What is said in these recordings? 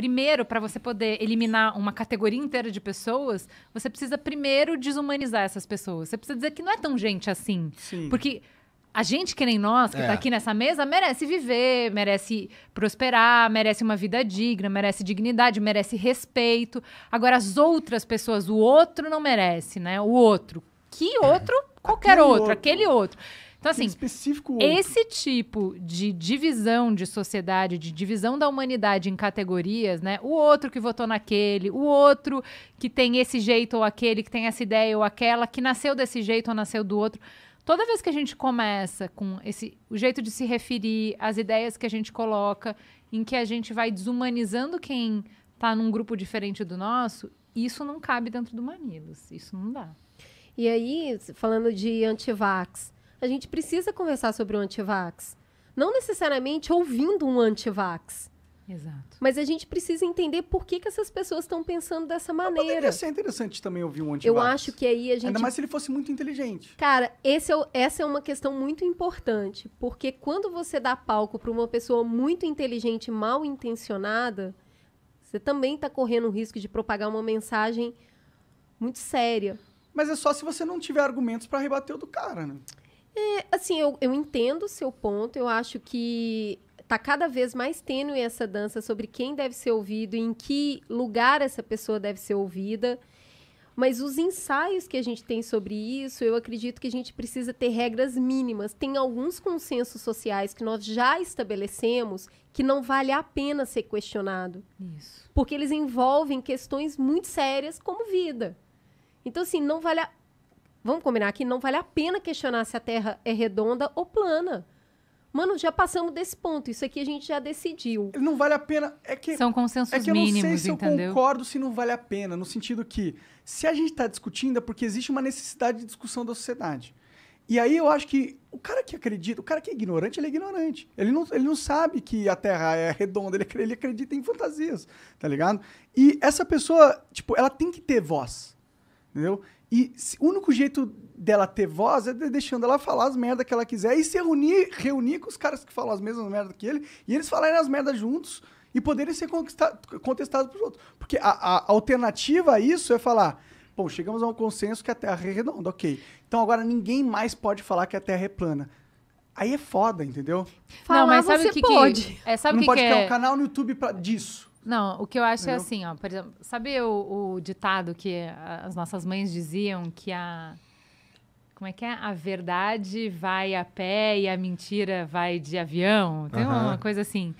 primeiro, para você poder eliminar uma categoria inteira de pessoas, você precisa primeiro desumanizar essas pessoas. Você precisa dizer que não é tão gente assim. Sim. Porque a gente que nem nós, que tá é. tá aqui nessa mesa, merece viver, merece prosperar, merece uma vida digna, merece dignidade, merece respeito. Agora, as outras pessoas, o outro não merece, né? O outro. Que é. outro? É. Qualquer aquele outro, outro, aquele outro. Então, assim, esse tipo de divisão de sociedade, de divisão da humanidade em categorias, né? O outro que votou naquele, o outro que tem esse jeito ou aquele, que tem essa ideia ou aquela, que nasceu desse jeito ou nasceu do outro. Toda vez que a gente começa com esse o jeito de se referir, as ideias que a gente coloca, em que a gente vai desumanizando quem está num grupo diferente do nosso, isso não cabe dentro do Manilos. Isso não dá. E aí, falando de antivax, a gente precisa conversar sobre o antivax. Não necessariamente ouvindo um antivax. Exato. Mas a gente precisa entender por que, que essas pessoas estão pensando dessa maneira. Mas poderia ser interessante também ouvir um antivax. Eu acho que aí a gente... Ainda mais se ele fosse muito inteligente. Cara, esse é essa é uma questão muito importante. Porque quando você dá palco para uma pessoa muito inteligente mal intencionada, você também está correndo o risco de propagar uma mensagem muito séria. Mas é só se você não tiver argumentos para rebater o do cara, né? É, assim, eu, eu entendo o seu ponto. Eu acho que tá cada vez mais tênue essa dança sobre quem deve ser ouvido, em que lugar essa pessoa deve ser ouvida. Mas os ensaios que a gente tem sobre isso, eu acredito que a gente precisa ter regras mínimas. Tem alguns consensos sociais que nós já estabelecemos que não vale a pena ser questionado. Isso. Porque eles envolvem questões muito sérias como vida. Então, assim, não vale a Vamos combinar que não vale a pena questionar se a Terra é redonda ou plana. Mano, já passamos desse ponto. Isso aqui a gente já decidiu. Não vale a pena. É que são consensos mínimos, é que eu não mínimos, sei se entendeu? eu concordo se não vale a pena, no sentido que se a gente está discutindo é porque existe uma necessidade de discussão da sociedade. E aí eu acho que o cara que acredita, o cara que é ignorante, ele é ignorante. Ele não, ele não sabe que a Terra é redonda, ele, ele acredita em fantasias, tá ligado? E essa pessoa, tipo, ela tem que ter voz, entendeu? E o único jeito dela ter voz é deixando ela falar as merdas que ela quiser e se reunir, reunir com os caras que falam as mesmas merdas que ele e eles falarem as merdas juntos e poderem ser contestados pelos outros. Porque a, a, alternativa a isso é falar: bom, chegamos a um consenso que a Terra é redonda, ok. Então agora ninguém mais pode falar que a Terra é plana. Aí é foda, entendeu? Falar, não, mas é, sabe o que pode. Que, é, sabe não que pode que criar um é? canal no YouTube pra, disso. Não, o que eu acho é Entendeu? é assim, ó, por exemplo, sabe o, o ditado que as nossas mães diziam que a como é que é? A verdade vai a pé e a mentira vai de avião. Tem uhum. uma coisa assim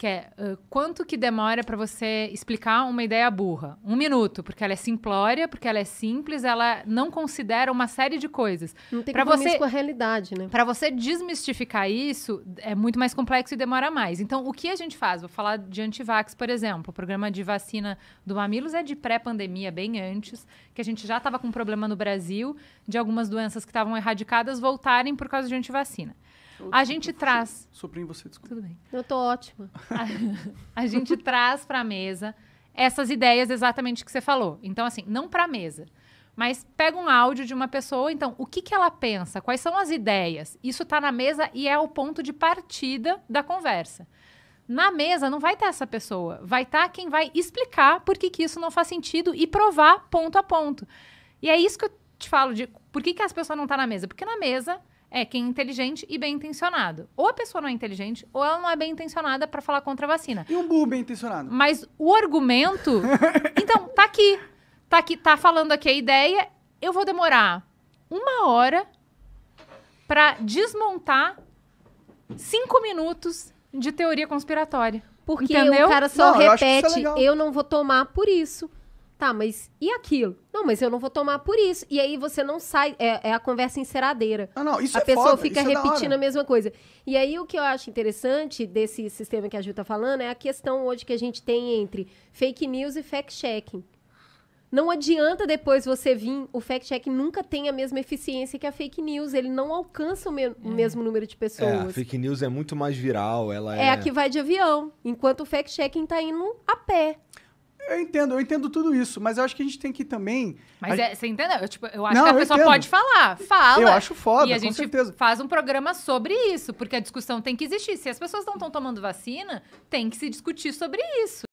que é uh, quanto que demora para você explicar uma ideia burra? Um minuto, porque ela é simplória, porque ela é simples, ela não considera uma série de coisas. Não tem pra compromisso você, com a realidade, né? Para você desmistificar isso, é muito mais complexo e demora mais. Então, o que a gente faz? Vou falar de antivax, por exemplo. O programa de vacina do Mamilos é de pré-pandemia, bem antes, que a gente já estava com um problema no Brasil de algumas doenças que estavam erradicadas voltarem por causa de antivacina a gente traz. Sobre você, desculpa. Tudo bem. Eu tô ótima. A, a gente traz para a mesa essas ideias exatamente que você falou. Então, assim, não para a mesa, mas pega um áudio de uma pessoa. Então, o que, que ela pensa? Quais são as ideias? Isso está na mesa e é o ponto de partida da conversa. Na mesa não vai ter essa pessoa, vai estar tá quem vai explicar por que, que isso não faz sentido e provar ponto a ponto. E é isso que eu te falo de por que, que as pessoas não estão tá na mesa. Porque na mesa é quem é inteligente e bem intencionado. Ou a pessoa não é inteligente, ou ela não é bem intencionada para falar contra a vacina. E um burro bem intencionado. Mas o argumento. então, tá aqui. Tá aqui, tá falando aqui a ideia. Eu vou demorar uma hora para desmontar cinco minutos de teoria conspiratória. Porque Entendeu? o cara só não, é repete, eu, eu não vou tomar por isso. Tá, mas e aquilo? Não, mas eu não vou tomar por isso. E aí você não sai. É, é a conversa enceradeira. Ah, não, isso a é pessoa foda, fica é repetindo é a mesma coisa. E aí o que eu acho interessante desse sistema que a Ju tá falando é a questão hoje que a gente tem entre fake news e fact-checking. Não adianta depois você vir, o fact-check nunca tem a mesma eficiência que a fake news, ele não alcança o, me é. mesmo número de pessoas. É, a fake news é muito mais viral, ela é... É a que vai de avião, enquanto o fact-checking tá indo a pé eu entendo, eu entendo tudo isso, mas eu acho que a gente tem que também. Mas é, você entendeu? Eu, tipo, eu acho não, que a pessoa entendo. pode falar, fala. Eu acho foda, e a gente certeza. faz um programa sobre isso, porque a discussão tem que existir. Se as pessoas não estão tomando vacina, tem que se discutir sobre isso.